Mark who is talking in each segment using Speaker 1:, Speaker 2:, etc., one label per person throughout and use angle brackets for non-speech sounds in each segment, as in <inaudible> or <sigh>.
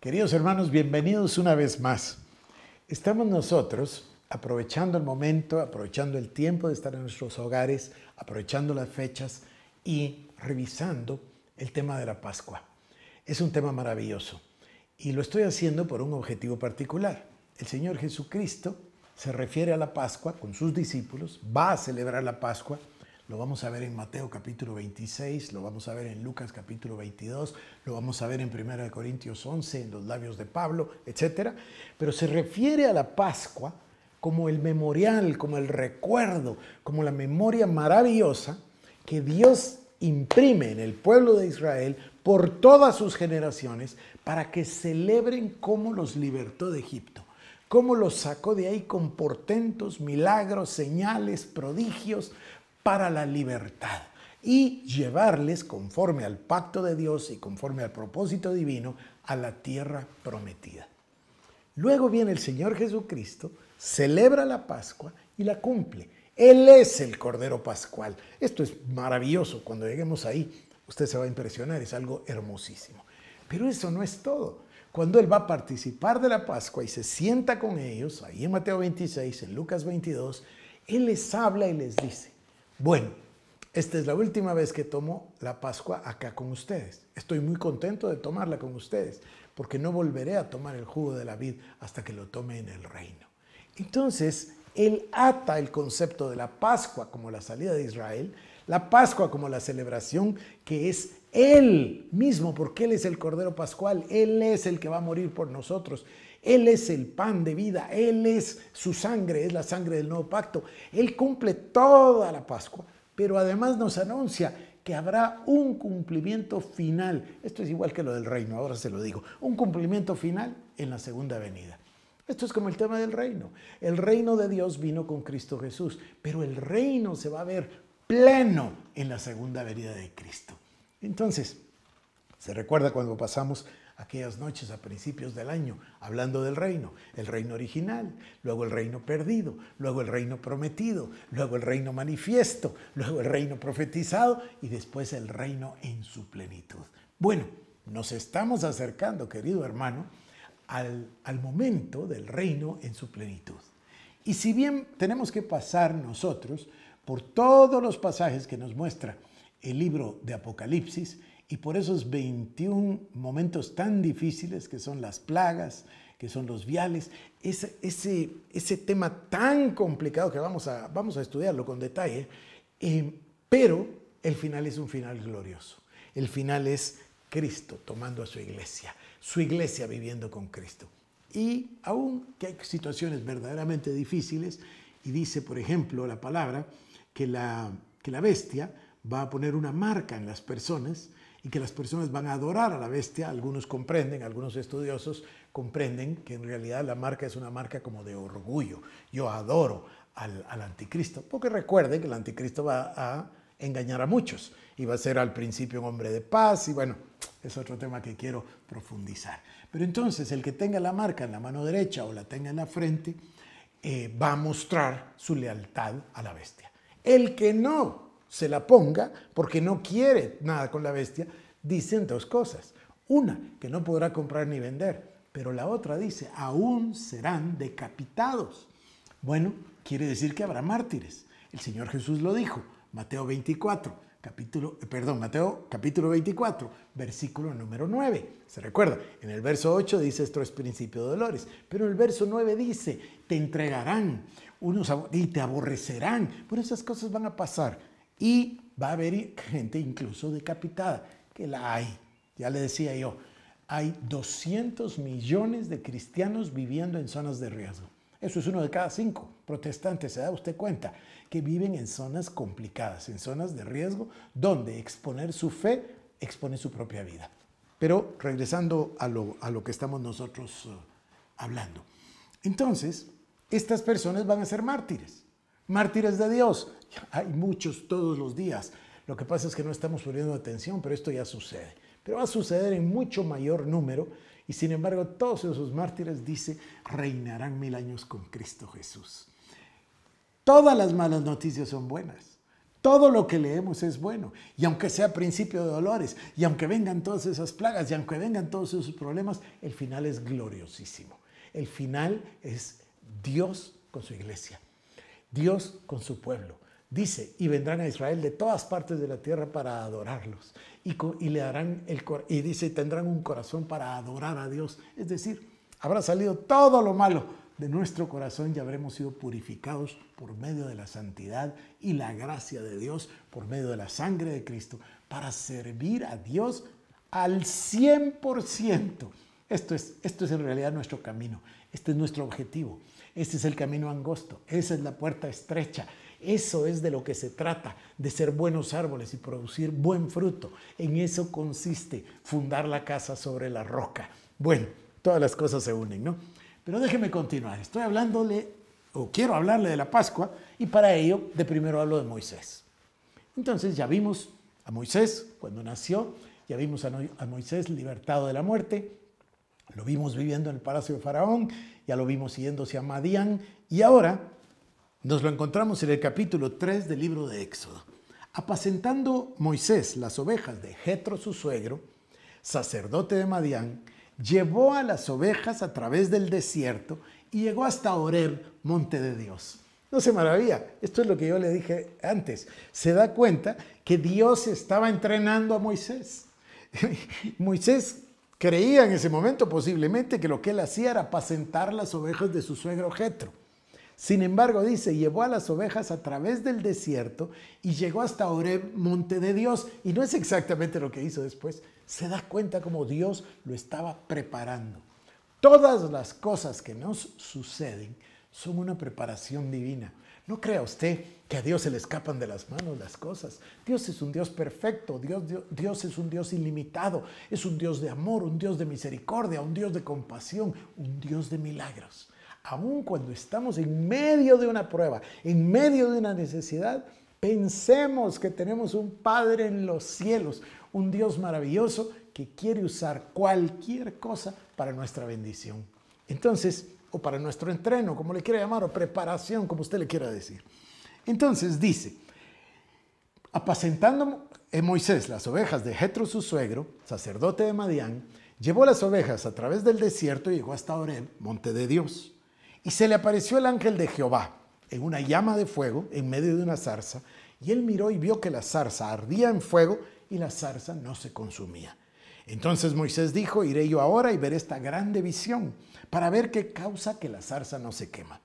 Speaker 1: Queridos hermanos, bienvenidos una vez más. Estamos nosotros aprovechando el momento, aprovechando el tiempo de estar en nuestros hogares, aprovechando las fechas y revisando el tema de la Pascua. Es un tema maravilloso y lo estoy haciendo por un objetivo particular. El Señor Jesucristo se refiere a la Pascua con sus discípulos, va a celebrar la Pascua lo vamos a ver en Mateo capítulo 26, lo vamos a ver en Lucas capítulo 22, lo vamos a ver en 1 Corintios 11, en los labios de Pablo, etc. Pero se refiere a la Pascua como el memorial, como el recuerdo, como la memoria maravillosa que Dios imprime en el pueblo de Israel por todas sus generaciones para que celebren cómo los libertó de Egipto, cómo los sacó de ahí con portentos, milagros, señales, prodigios, para la libertad y llevarles conforme al pacto de Dios y conforme al propósito divino a la tierra prometida. Luego viene el Señor Jesucristo, celebra la Pascua y la cumple. Él es el Cordero Pascual. Esto es maravilloso. Cuando lleguemos ahí, usted se va a impresionar. Es algo hermosísimo. Pero eso no es todo. Cuando Él va a participar de la Pascua y se sienta con ellos, ahí en Mateo 26, en Lucas 22, Él les habla y les dice, bueno, esta es la última vez que tomo la Pascua acá con ustedes. Estoy muy contento de tomarla con ustedes, porque no volveré a tomar el jugo de la vid hasta que lo tome en el reino. Entonces, él ata el concepto de la Pascua como la salida de Israel, la Pascua como la celebración que es Él mismo, porque Él es el Cordero Pascual, Él es el que va a morir por nosotros. Él es el pan de vida, Él es su sangre, es la sangre del nuevo pacto. Él cumple toda la Pascua, pero además nos anuncia que habrá un cumplimiento final. Esto es igual que lo del reino, ahora se lo digo. Un cumplimiento final en la segunda venida. Esto es como el tema del reino. El reino de Dios vino con Cristo Jesús, pero el reino se va a ver pleno en la segunda venida de Cristo. Entonces, se recuerda cuando pasamos aquellas noches a principios del año, hablando del reino, el reino original, luego el reino perdido, luego el reino prometido, luego el reino manifiesto, luego el reino profetizado y después el reino en su plenitud. Bueno, nos estamos acercando, querido hermano, al, momento del reino en su plenitud. Y si bien tenemos que pasar nosotros por todos los pasajes que nos muestra el libro de Apocalipsis, y por esos 21 momentos tan difíciles que son las plagas, que son los viales, ese, ese, ese tema tan complicado que vamos a, vamos a estudiarlo con detalle, eh, pero el final es un final glorioso. El final es Cristo tomando a su iglesia, su iglesia viviendo con Cristo. Y aún que hay situaciones verdaderamente difíciles, y dice, por ejemplo, la palabra, que la, que la bestia va a poner una marca en las personas, y que las personas van a adorar a la bestia. Algunos comprenden, algunos estudiosos comprenden que en realidad la marca es una marca como de orgullo. Yo adoro al, anticristo, porque recuerden que el anticristo va a engañar a muchos y va a ser al principio un hombre de paz y bueno, es otro tema que quiero profundizar. Pero entonces el que tenga la marca en la mano derecha o la tenga en la frente eh, va a mostrar su lealtad a la bestia. El que no se la ponga porque no quiere nada con la bestia, dicen dos cosas. Una, que no podrá comprar ni vender, pero la otra dice, aún serán decapitados. Bueno, quiere decir que habrá mártires. El Señor Jesús lo dijo, Mateo 24, capítulo, eh, perdón, Mateo capítulo 24, versículo número 9. Se recuerda, en el verso 8 dice esto es principio de dolores, pero en el verso 9 dice, te entregarán unos y te aborrecerán, pero esas cosas van a pasar y va a haber gente incluso decapitada, que la hay. Ya le decía yo, hay 200 millones de cristianos viviendo en zonas de riesgo. Eso es uno de cada cinco protestantes, se da usted cuenta, que viven en zonas complicadas, en zonas de riesgo, donde exponer su fe expone su propia vida. Pero regresando a lo, que estamos nosotros eh, hablando. Entonces, estas personas van a ser mártires, mártires de Dios, hay muchos todos los días. Lo que pasa es que no estamos poniendo atención, pero esto ya sucede. Pero va a suceder en mucho mayor número y sin embargo todos esos mártires, dice, reinarán mil años con Cristo Jesús. Todas las malas noticias son buenas. Todo lo que leemos es bueno. Y aunque sea principio de dolores, y aunque vengan todas esas plagas, y aunque vengan todos esos problemas, el final es gloriosísimo. El final es Dios con su iglesia, Dios con su pueblo, Dice, y vendrán a Israel de todas partes de la tierra para adorarlos. Y, y le darán el y dice, tendrán un corazón para adorar a Dios. Es decir, habrá salido todo lo malo de nuestro corazón y habremos sido purificados por medio de la santidad y la gracia de Dios, por medio de la sangre de Cristo, para servir a Dios al 100%. Esto es, esto es en realidad nuestro camino, este es nuestro objetivo, este es el camino angosto, esa es la puerta estrecha, eso es de lo que se trata, de ser buenos árboles y producir buen fruto. En eso consiste fundar la casa sobre la roca. Bueno, todas las cosas se unen, ¿no? Pero déjeme continuar. Estoy hablándole, o quiero hablarle de la Pascua, y para ello de primero hablo de Moisés. Entonces ya vimos a Moisés cuando nació, ya vimos a Moisés libertado de la muerte, lo vimos viviendo en el palacio de Faraón, ya lo vimos yéndose a Madián, y ahora nos lo encontramos en el capítulo 3 del libro de Éxodo. Apacentando Moisés las ovejas de Jetro su suegro, sacerdote de Madián, llevó a las ovejas a través del desierto y llegó hasta Oreb, monte de Dios. No se maravilla, esto es lo que yo le dije antes. Se da cuenta que Dios estaba entrenando a Moisés. <laughs> Moisés creía en ese momento posiblemente que lo que él hacía era apacentar las ovejas de su suegro Jetro. Sin embargo, dice, llevó a las ovejas a través del desierto y llegó hasta Oreb, monte de Dios. Y no es exactamente lo que hizo después. Se da cuenta como Dios lo estaba preparando. Todas las cosas que nos suceden son una preparación divina. No crea usted que a Dios se le escapan de las manos las cosas. Dios es un Dios perfecto, Dios, Dios, es un Dios ilimitado, es un Dios de amor, un Dios de misericordia, un Dios de compasión, un Dios de milagros aun cuando estamos en medio de una prueba, en medio de una necesidad, pensemos que tenemos un Padre en los cielos, un Dios maravilloso que quiere usar cualquier cosa para nuestra bendición. Entonces, o para nuestro entreno, como le quiera llamar, o preparación, como usted le quiera decir. Entonces dice, apacentando Moisés las ovejas de Jetro su suegro, sacerdote de Madián, llevó las ovejas a través del desierto y llegó hasta Oreb, monte de Dios. Y se le apareció el ángel de Jehová en una llama de fuego en medio de una zarza, y él miró y vio que la zarza ardía en fuego y la zarza no se consumía. Entonces Moisés dijo, iré yo ahora y veré esta grande visión, para ver qué causa que la zarza no se quema.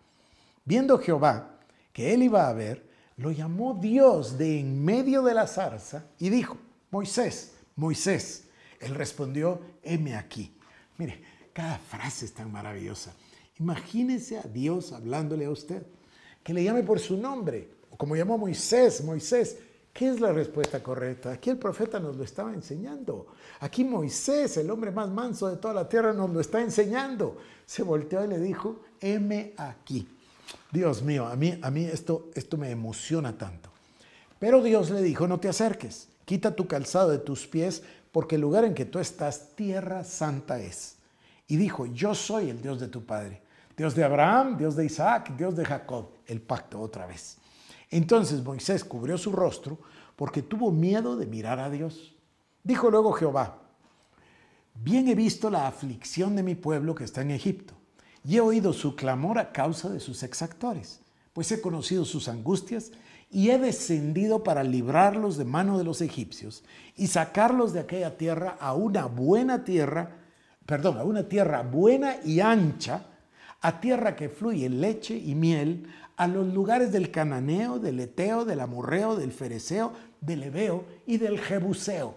Speaker 1: Viendo Jehová que él iba a ver, lo llamó Dios de en medio de la zarza y dijo, Moisés, Moisés. Él respondió, heme aquí. Mire, cada frase es tan maravillosa. Imagínese a Dios hablándole a usted, que le llame por su nombre, como llamó Moisés, Moisés. ¿Qué es la respuesta correcta? Aquí el profeta nos lo estaba enseñando. Aquí Moisés, el hombre más manso de toda la tierra, nos lo está enseñando. Se volteó y le dijo, heme aquí. Dios mío, a mí, a mí esto, esto me emociona tanto. Pero Dios le dijo, no te acerques, quita tu calzado de tus pies, porque el lugar en que tú estás, tierra santa es. Y dijo, yo soy el Dios de tu Padre Dios de Abraham, Dios de Isaac, Dios de Jacob, el pacto otra vez. Entonces Moisés cubrió su rostro porque tuvo miedo de mirar a Dios. Dijo luego Jehová, bien he visto la aflicción de mi pueblo que está en Egipto, y he oído su clamor a causa de sus exactores, pues he conocido sus angustias y he descendido para librarlos de mano de los egipcios y sacarlos de aquella tierra a una buena tierra, perdón, a una tierra buena y ancha, a tierra que fluye leche y miel, a los lugares del cananeo, del eteo, del amorreo, del fereceo, del ebeo y del jebuseo.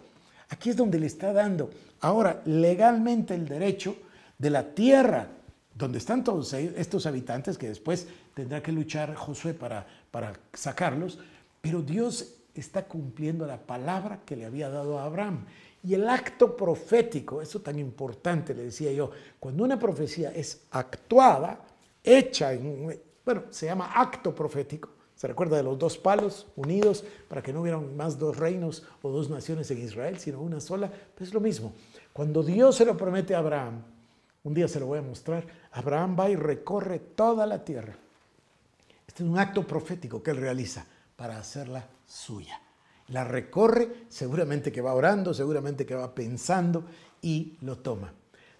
Speaker 1: Aquí es donde le está dando ahora legalmente el derecho de la tierra donde están todos estos habitantes que después tendrá que luchar Josué para, para sacarlos, pero Dios está cumpliendo la palabra que le había dado a Abraham. Y el acto profético, eso tan importante, le decía yo, cuando una profecía es actuada, hecha bueno, se llama acto profético. ¿Se recuerda de los dos palos unidos para que no hubieran más dos reinos o dos naciones en Israel, sino una sola? Pues lo mismo. Cuando Dios se lo promete a Abraham, un día se lo voy a mostrar, Abraham va y recorre toda la tierra. Este es un acto profético que él realiza para hacerla suya la recorre, seguramente que va orando, seguramente que va pensando y lo toma.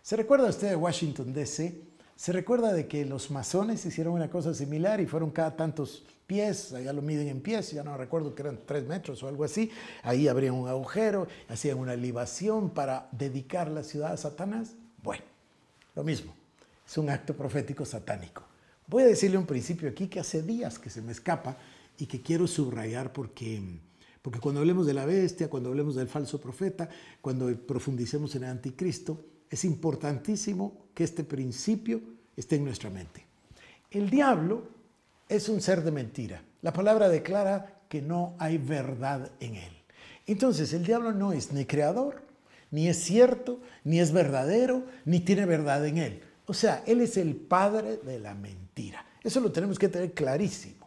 Speaker 1: ¿Se recuerda usted de Washington, D.C.? Se recuerda de que los masones hicieron una cosa similar y fueron cada tantos pies, allá lo miden en pies, ya no recuerdo que eran tres metros o algo así, ahí abrían un agujero, hacían una libación para dedicar la ciudad a Satanás. Bueno, lo mismo, es un acto profético satánico. Voy a decirle un principio aquí que hace días que se me escapa y que quiero subrayar porque porque cuando hablemos de la bestia, cuando hablemos del falso profeta, cuando profundicemos en el anticristo, es importantísimo que este principio esté en nuestra mente. El diablo es un ser de mentira. La palabra declara que no hay verdad en él. Entonces, el diablo no es ni creador, ni es cierto, ni es verdadero, ni tiene verdad en él. O sea, él es el padre de la mentira. Eso lo tenemos que tener clarísimo.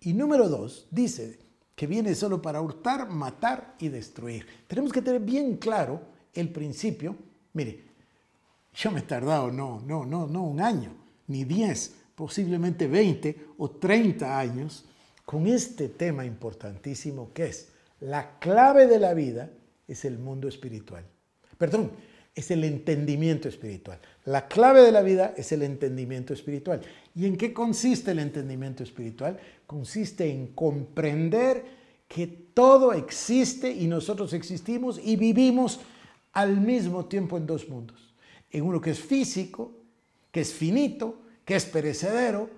Speaker 1: Y número dos, dice, que viene solo para hurtar, matar y destruir. Tenemos que tener bien claro el principio. Mire, yo me he tardado, no, no, no, no un año, ni diez, posiblemente 20 o 30 años con este tema importantísimo que es la clave de la vida es el mundo espiritual. Perdón, es el entendimiento espiritual. La clave de la vida es el entendimiento espiritual. ¿Y en qué consiste el entendimiento espiritual? Consiste en comprender que todo existe y nosotros existimos y vivimos al mismo tiempo en dos mundos. En uno que es físico, que es finito, que es perecedero,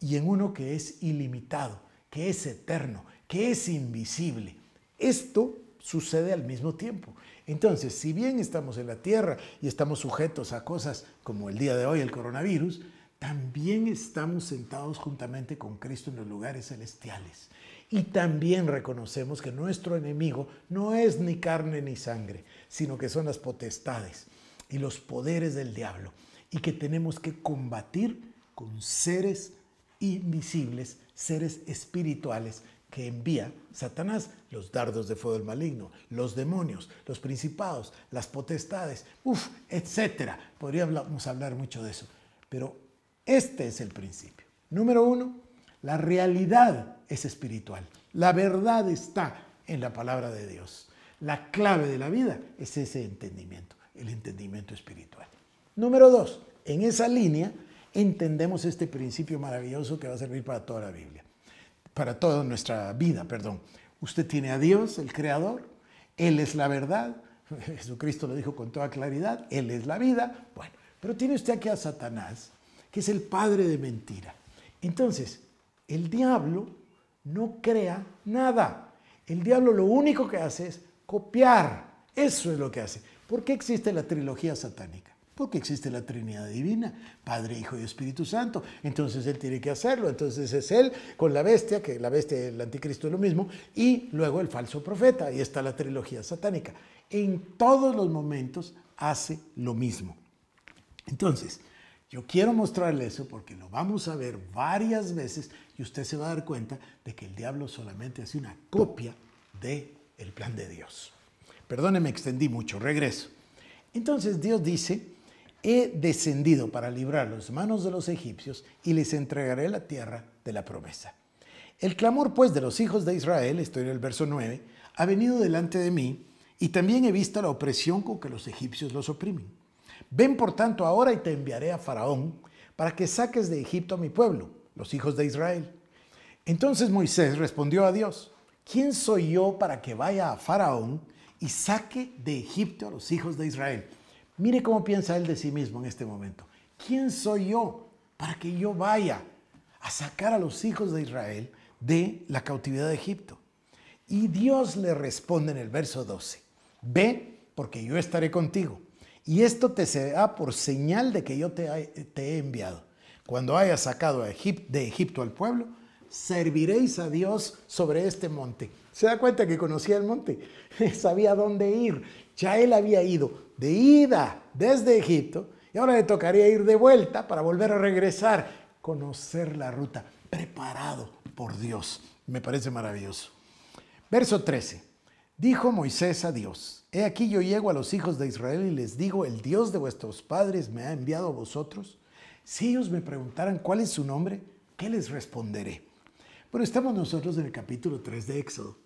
Speaker 1: y en uno que es ilimitado, que es eterno, que es invisible. Esto sucede al mismo tiempo. Entonces, si bien estamos en la Tierra y estamos sujetos a cosas como el día de hoy, el coronavirus, también estamos sentados juntamente con Cristo en los lugares celestiales. Y también reconocemos que nuestro enemigo no es ni carne ni sangre, sino que son las potestades y los poderes del diablo. Y que tenemos que combatir con seres invisibles, seres espirituales que envía Satanás, los dardos de fuego del maligno, los demonios, los principados, las potestades, uff, etcétera. Podríamos hablar mucho de eso, pero este es el principio. Número uno, la realidad es espiritual. La verdad está en la palabra de Dios. La clave de la vida es ese entendimiento, el entendimiento espiritual. Número dos, en esa línea entendemos este principio maravilloso que va a servir para toda la Biblia, para toda nuestra vida, perdón. Usted tiene a Dios, el Creador, Él es la verdad, <laughs> Jesucristo lo dijo con toda claridad, Él es la vida, bueno, pero tiene usted aquí a Satanás, que es el padre de mentira. Entonces, el diablo no crea nada. El diablo lo único que hace es copiar. Eso es lo que hace. ¿Por qué existe la trilogía satánica? Porque existe la Trinidad Divina, Padre, Hijo y Espíritu Santo. Entonces Él tiene que hacerlo. Entonces es Él con la bestia, que la bestia es el anticristo es lo mismo, y luego el falso profeta. Y está la trilogía satánica. En todos los momentos hace lo mismo. Entonces, yo quiero mostrarle eso porque lo vamos a ver varias veces y usted se va a dar cuenta de que el diablo solamente hace una copia del el plan de Dios. Perdóneme, extendí mucho, regreso. Entonces Dios dice, he descendido para librar las manos de los egipcios y les entregaré la tierra de la promesa. El clamor pues de los hijos de Israel, estoy en el verso 9, ha venido delante de mí y también he visto la opresión con que los egipcios los oprimen. Ven por tanto ahora y te enviaré a Faraón para que saques de Egipto a mi pueblo, los hijos de Israel. Entonces Moisés respondió a Dios, ¿quién soy yo para que vaya a Faraón y saque de Egipto a los hijos de Israel? Mire cómo piensa él de sí mismo en este momento. ¿Quién soy yo para que yo vaya a sacar a los hijos de Israel de la cautividad de Egipto? Y Dios le responde en el verso 12, ve porque yo estaré contigo y esto te será por señal de que yo te, he enviado. Cuando hayas sacado de Egipto al pueblo, serviréis a Dios sobre este monte. Se da cuenta que conocía el monte, <laughs> sabía dónde ir, ya él había ido de ida desde Egipto y ahora le tocaría ir de vuelta para volver a regresar, conocer la ruta, preparado por Dios. Me parece maravilloso. Verso 13. Dijo Moisés a Dios, He aquí yo llego a los hijos de Israel y les digo, el Dios de vuestros padres me ha enviado a vosotros. Si ellos me preguntaran cuál es su nombre, ¿qué les responderé? Bueno, estamos nosotros en el capítulo 3 de Éxodo,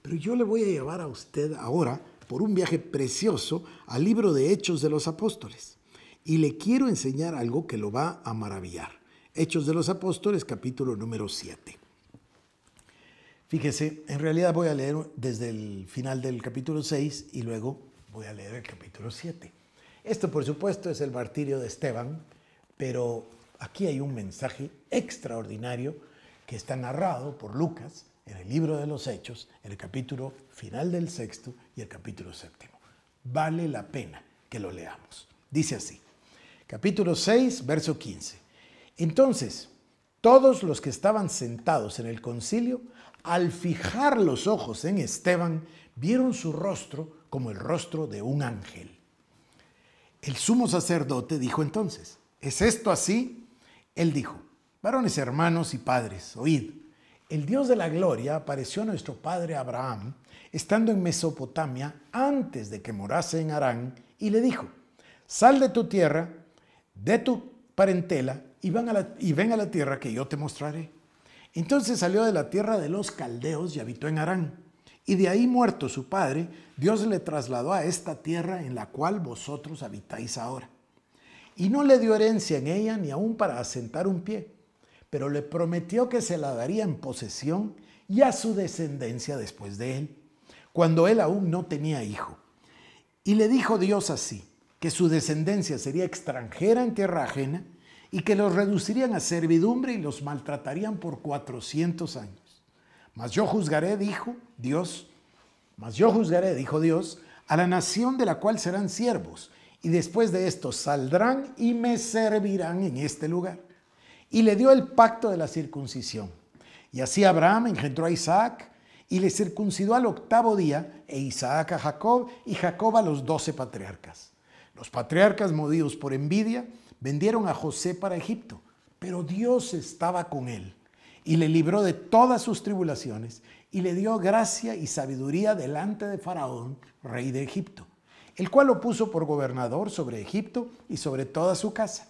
Speaker 1: pero yo le voy a llevar a usted ahora, por un viaje precioso, al libro de Hechos de los Apóstoles. Y le quiero enseñar algo que lo va a maravillar. Hechos de los Apóstoles, capítulo número 7. Fíjese, en realidad voy a leer desde el final del capítulo 6 y luego voy a leer el capítulo 7. Esto, por supuesto, es el martirio de Esteban, pero aquí hay un mensaje extraordinario que está narrado por Lucas en el libro de los Hechos, en el capítulo final del sexto y el capítulo séptimo. Vale la pena que lo leamos. Dice así, capítulo 6, verso 15. Entonces, todos los que estaban sentados en el concilio, al fijar los ojos en Esteban, vieron su rostro como el rostro de un ángel. El sumo sacerdote dijo entonces, ¿es esto así? Él dijo, varones hermanos y padres, oíd, el Dios de la gloria apareció a nuestro padre Abraham, estando en Mesopotamia antes de que morase en Harán, y le dijo, sal de tu tierra, de tu parentela, y, van la, y ven a la tierra que yo te mostraré. Entonces salió de la tierra de los caldeos y habitó en harán Y de ahí muerto su padre, Dios le trasladó a esta tierra en la cual vosotros habitáis ahora. Y no le dio herencia en ella ni aún para asentar un pie, pero le prometió que se la daría en posesión y a su descendencia después de él, cuando él aún no tenía hijo. Y le dijo Dios así, que su descendencia sería extranjera en tierra ajena, y que los reducirían a servidumbre y los maltratarían por cuatrocientos años. Mas yo juzgaré, dijo Dios, mas yo juzgaré, dijo Dios, a la nación de la cual serán siervos, y después de esto saldrán y me servirán en este lugar. Y le dio el pacto de la circuncisión. Y así Abraham engendró a Isaac, y le circuncidó al octavo día, e Isaac a Jacob, y Jacob a los doce patriarcas. Los patriarcas, movidos por envidia, Vendieron a José para Egipto, pero Dios estaba con él y le libró de todas sus tribulaciones y le dio gracia y sabiduría delante de Faraón, rey de Egipto, el cual lo puso por gobernador sobre Egipto y sobre toda su casa.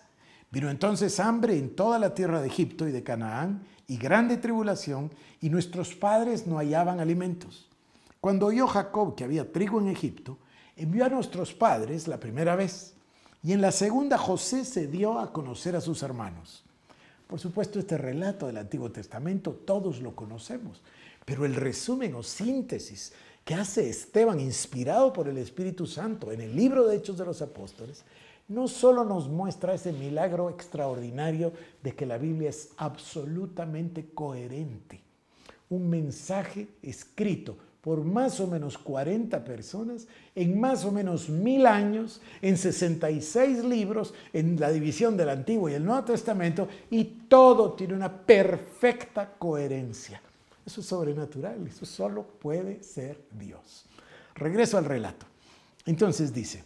Speaker 1: Vino entonces hambre en toda la tierra de Egipto y de Canaán, y grande tribulación, y nuestros padres no hallaban alimentos. Cuando oyó Jacob que había trigo en Egipto, envió a nuestros padres la primera vez, y en la segunda José se dio a conocer a sus hermanos. Por supuesto, este relato del Antiguo Testamento todos lo conocemos, pero el resumen o síntesis que hace Esteban, inspirado por el Espíritu Santo, en el libro de Hechos de los Apóstoles, no solo nos muestra ese milagro extraordinario de que la Biblia es absolutamente coherente, un mensaje escrito por más o menos 40 personas, en más o menos mil años, en 66 libros, en la división del Antiguo y el Nuevo Testamento, y todo tiene una perfecta coherencia. Eso es sobrenatural, eso solo puede ser Dios. Regreso al relato. Entonces dice,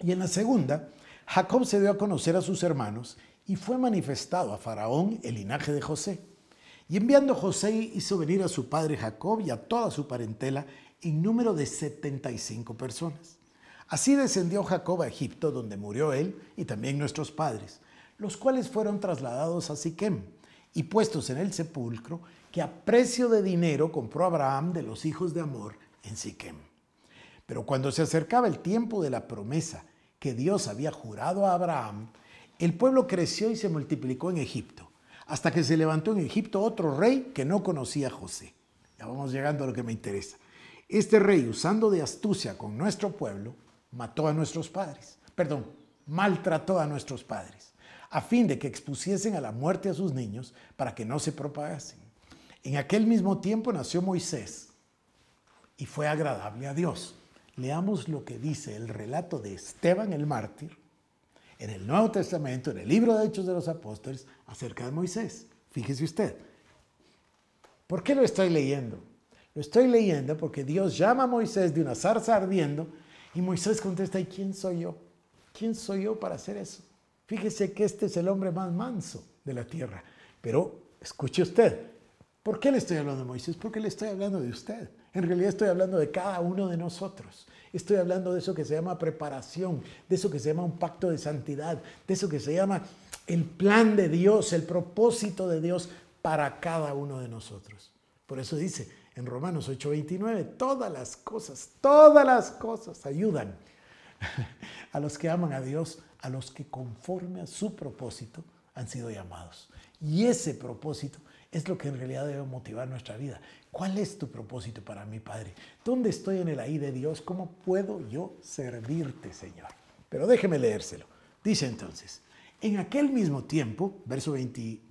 Speaker 1: y en la segunda, Jacob se dio a conocer a sus hermanos y fue manifestado a Faraón el linaje de José y enviando José hizo venir a su padre Jacob y a toda su parentela en número de 75 personas. Así descendió Jacob a Egipto, donde murió él y también nuestros padres, los cuales fueron trasladados a Siquem y puestos en el sepulcro que a precio de dinero compró Abraham de los hijos de Amor en Siquem. Pero cuando se acercaba el tiempo de la promesa que Dios había jurado a Abraham, el pueblo creció y se multiplicó en Egipto hasta que se levantó en Egipto otro rey que no conocía a José. Ya vamos llegando a lo que me interesa. Este rey, usando de astucia con nuestro pueblo, mató a nuestros padres, perdón, maltrató a nuestros padres, a fin de que expusiesen a la muerte a sus niños para que no se propagasen. En aquel mismo tiempo nació Moisés y fue agradable a Dios. Leamos lo que dice el relato de Esteban el mártir en el Nuevo Testamento, en el libro de Hechos de los Apóstoles, acerca de Moisés. Fíjese usted. ¿Por qué lo estoy leyendo? Lo estoy leyendo porque Dios llama a Moisés de una zarza ardiendo y Moisés contesta, ¿y quién soy yo? ¿Quién soy yo para hacer eso? Fíjese que este es el hombre más manso de la tierra. Pero escuche usted, ¿por qué le estoy hablando a Moisés? Porque le estoy hablando de usted. En realidad estoy hablando de cada uno de nosotros. Estoy hablando de eso que se llama preparación, de eso que se llama un pacto de santidad, de eso que se llama el plan de Dios, el propósito de Dios para cada uno de nosotros. Por eso dice en Romanos 8:29, todas las cosas, todas las cosas ayudan <laughs> a los que aman a Dios, a los que conforme a su propósito han sido llamados. Y ese propósito es lo que en realidad debe motivar nuestra vida. ¿Cuál es tu propósito para mi Padre? ¿Dónde estoy en el ahí de Dios? ¿Cómo puedo yo servirte, Señor? Pero déjeme leérselo. Dice entonces, en aquel mismo tiempo, verso 20,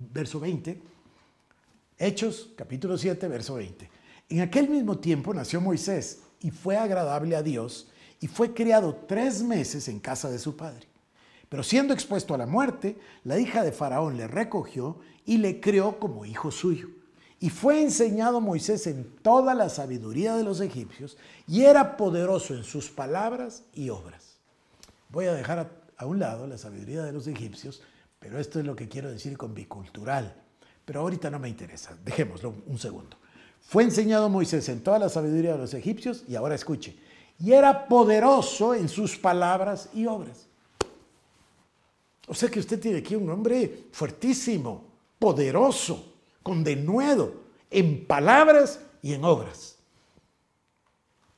Speaker 1: Hechos capítulo 7, verso 20. En aquel mismo tiempo nació Moisés y fue agradable a Dios y fue criado tres meses en casa de su padre. Pero siendo expuesto a la muerte, la hija de Faraón le recogió y le crió como hijo suyo. Y fue enseñado Moisés en toda la sabiduría de los egipcios y era poderoso en sus palabras y obras. Voy a dejar a, un lado la sabiduría de los egipcios, pero esto es lo que quiero decir con bicultural. Pero ahorita no me interesa, dejémoslo un segundo. Fue enseñado Moisés en toda la sabiduría de los egipcios y ahora escuche, y era poderoso en sus palabras y obras. O sea que usted tiene aquí un hombre fuertísimo, poderoso con denuedo, en palabras y en obras.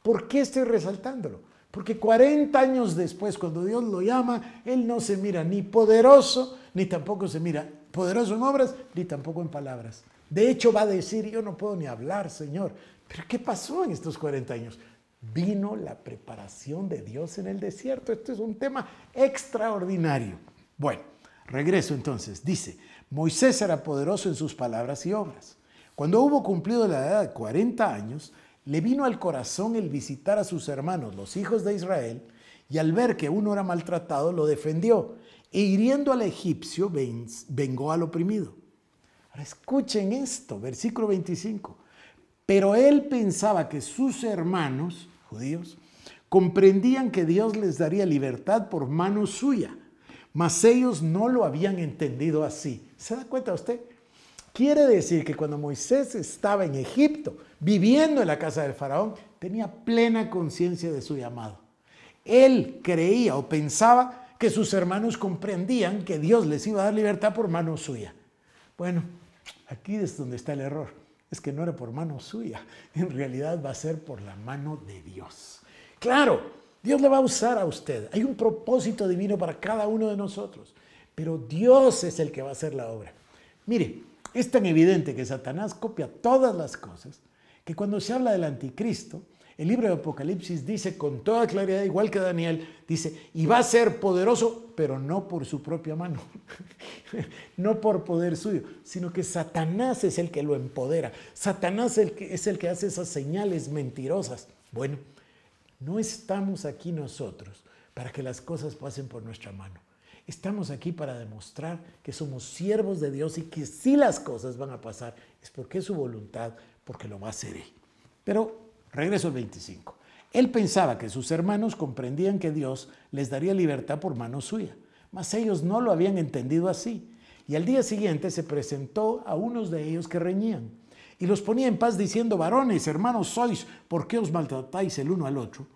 Speaker 1: ¿Por qué estoy resaltándolo? Porque 40 años después, cuando Dios lo llama, Él no se mira ni poderoso, ni tampoco se mira poderoso en obras, ni tampoco en palabras. De hecho, va a decir, yo no puedo ni hablar, Señor. Pero ¿qué pasó en estos 40 años? Vino la preparación de Dios en el desierto. Esto es un tema extraordinario. Bueno, Regreso entonces, dice, Moisés era poderoso en sus palabras y obras. Cuando hubo cumplido la edad de 40 años, le vino al corazón el visitar a sus hermanos, los hijos de Israel, y al ver que uno era maltratado, lo defendió, e hiriendo al egipcio, vengó al oprimido. Ahora escuchen esto, versículo 25. Pero él pensaba que sus hermanos, judíos, comprendían que Dios les daría libertad por mano suya mas ellos no lo habían entendido así. ¿Se da cuenta usted? Quiere decir que cuando Moisés estaba en Egipto, viviendo en la casa del faraón, tenía plena conciencia de su llamado. Él creía o pensaba que sus hermanos comprendían que Dios les iba a dar libertad por mano suya. Bueno, aquí es donde está el error. Es que no era por mano suya, en realidad va a ser por la mano de Dios. Claro, Dios le va a usar a usted. Hay un propósito divino para cada uno de nosotros, pero Dios es el que va a hacer la obra. Mire, es tan evidente que Satanás copia todas las cosas que cuando se habla del anticristo, el libro de Apocalipsis dice con toda claridad, igual que Daniel, dice, y va a ser poderoso, pero no por su propia mano, <laughs> no por poder suyo, sino que Satanás es el que lo empodera, Satanás es el que, es el que hace esas señales mentirosas. Bueno, no estamos aquí nosotros para que las cosas pasen por nuestra mano. Estamos aquí para demostrar que somos siervos de Dios y que si las cosas van a pasar es porque es su voluntad, porque lo va a hacer Él. Pero regreso al 25. Él pensaba que sus hermanos comprendían que Dios les daría libertad por mano suya, mas ellos no lo habían entendido así. Y al día siguiente se presentó a unos de ellos que reñían y los ponía en paz diciendo, varones, hermanos sois, ¿por qué os maltratáis el uno al otro?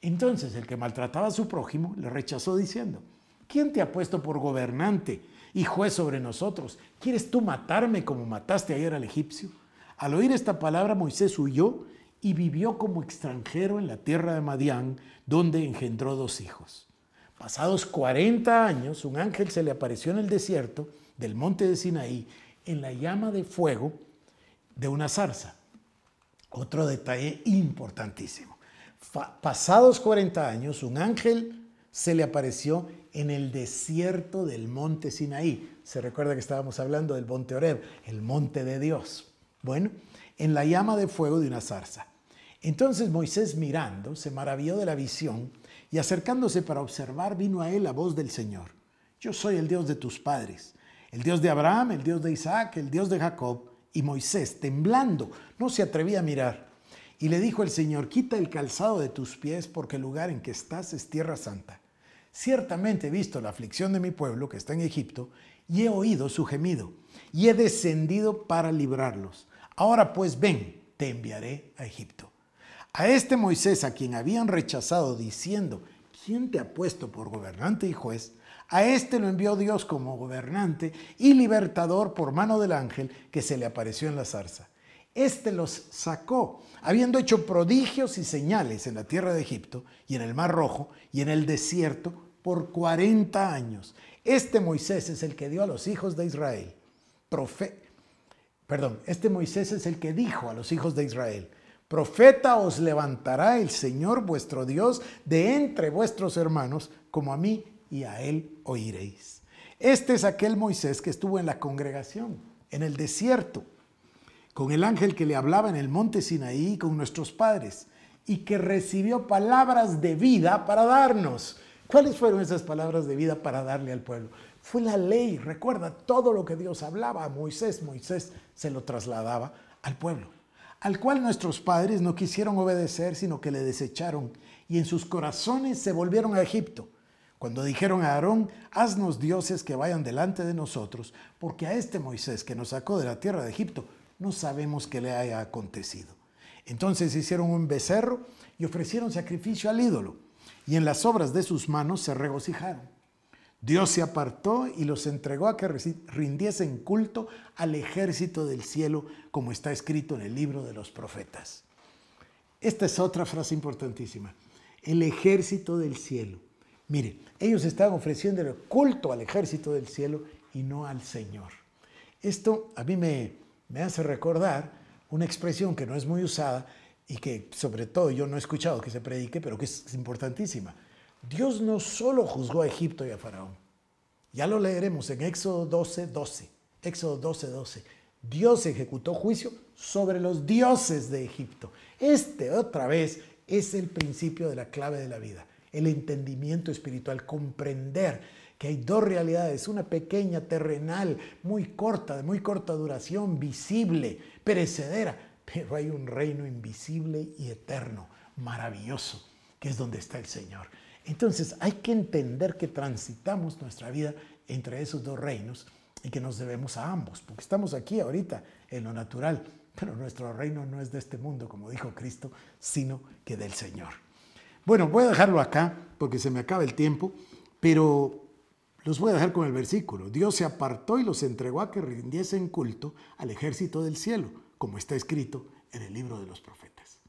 Speaker 1: Entonces el que maltrataba a su prójimo le rechazó diciendo, ¿quién te ha puesto por gobernante y juez sobre nosotros? ¿Quieres tú matarme como mataste ayer al egipcio? Al oír esta palabra Moisés huyó y vivió como extranjero en la tierra de Madián, donde engendró dos hijos. Pasados 40 años, un ángel se le apareció en el desierto del monte de Sinaí en la llama de fuego de una zarza. Otro detalle importantísimo. pasados 40 años, un ángel se le apareció en el desierto del monte Sinaí. Se recuerda que estábamos hablando del monte Oreb, el monte de Dios. Bueno, en la llama de fuego de una zarza. Entonces Moisés mirando se maravilló de la visión y acercándose para observar vino a él la voz del Señor. Yo soy el Dios de tus padres, el Dios de Abraham, el Dios de Isaac, el Dios de Jacob. Y Moisés, temblando, no se atrevía a mirar. Y le dijo el Señor, quita el calzado de tus pies porque el lugar en que estás es tierra santa. Ciertamente he visto la aflicción de mi pueblo que está en Egipto y he oído su gemido y he descendido para librarlos. Ahora pues ven, te enviaré a Egipto. A este Moisés a quien habían rechazado diciendo, ¿quién te ha puesto por gobernante y juez? A este lo envió Dios como gobernante y libertador por mano del ángel que se le apareció en la zarza. Este los sacó, habiendo hecho prodigios y señales en la tierra de Egipto y en el Mar Rojo y en el desierto por 40 años. Este Moisés es el que dio a los hijos de Israel, profe, perdón, este Moisés es el que dijo a los hijos de Israel, profeta os levantará el Señor vuestro Dios de entre vuestros hermanos, como a mí y a él oiréis. Este es aquel Moisés que estuvo en la congregación, en el desierto, con el ángel que le hablaba en el monte Sinaí con nuestros padres y que recibió palabras de vida para darnos. ¿Cuáles fueron esas palabras de vida para darle al pueblo? Fue la ley, recuerda, todo lo que Dios hablaba a Moisés, Moisés se lo trasladaba al pueblo, al cual nuestros padres no quisieron obedecer, sino que le desecharon y en sus corazones se volvieron a Egipto cuando dijeron a Aarón, haznos dioses que vayan delante de nosotros, porque a este Moisés que nos sacó de la tierra de Egipto, no sabemos qué le haya acontecido. Entonces hicieron un becerro y ofrecieron sacrificio al ídolo, y en las obras de sus manos se regocijaron. Dios se apartó y los entregó a que rindiesen culto al ejército del cielo, como está escrito en el libro de los profetas. Esta es otra frase importantísima. El ejército del cielo. Mire, ellos estaban ofreciendo el culto al ejército del cielo y no al Señor. Esto a mí me, me hace recordar una expresión que no es muy usada y que sobre todo yo no he escuchado que se predique, pero que es importantísima. Dios no solo juzgó a Egipto y a Faraón, ya lo leeremos en Éxodo 12, 12. Éxodo 12, Dios ejecutó juicio sobre los dioses de Egipto. Este otra vez es el principio de la clave de la vida el entendimiento espiritual, comprender que hay dos realidades, una pequeña, terrenal, muy corta, de muy corta duración, visible, perecedera, pero hay un reino invisible y eterno, maravilloso, que es donde está el Señor. Entonces hay que entender que transitamos nuestra vida entre esos dos reinos y que nos debemos a ambos, porque estamos aquí ahorita en lo natural, pero nuestro reino no es de este mundo, como dijo Cristo, sino que del Señor. Bueno, voy a dejarlo acá porque se me acaba el tiempo, pero los voy a dejar con el versículo. Dios se apartó y los entregó a que rindiesen culto al ejército del cielo, como está escrito en el libro de los profetas.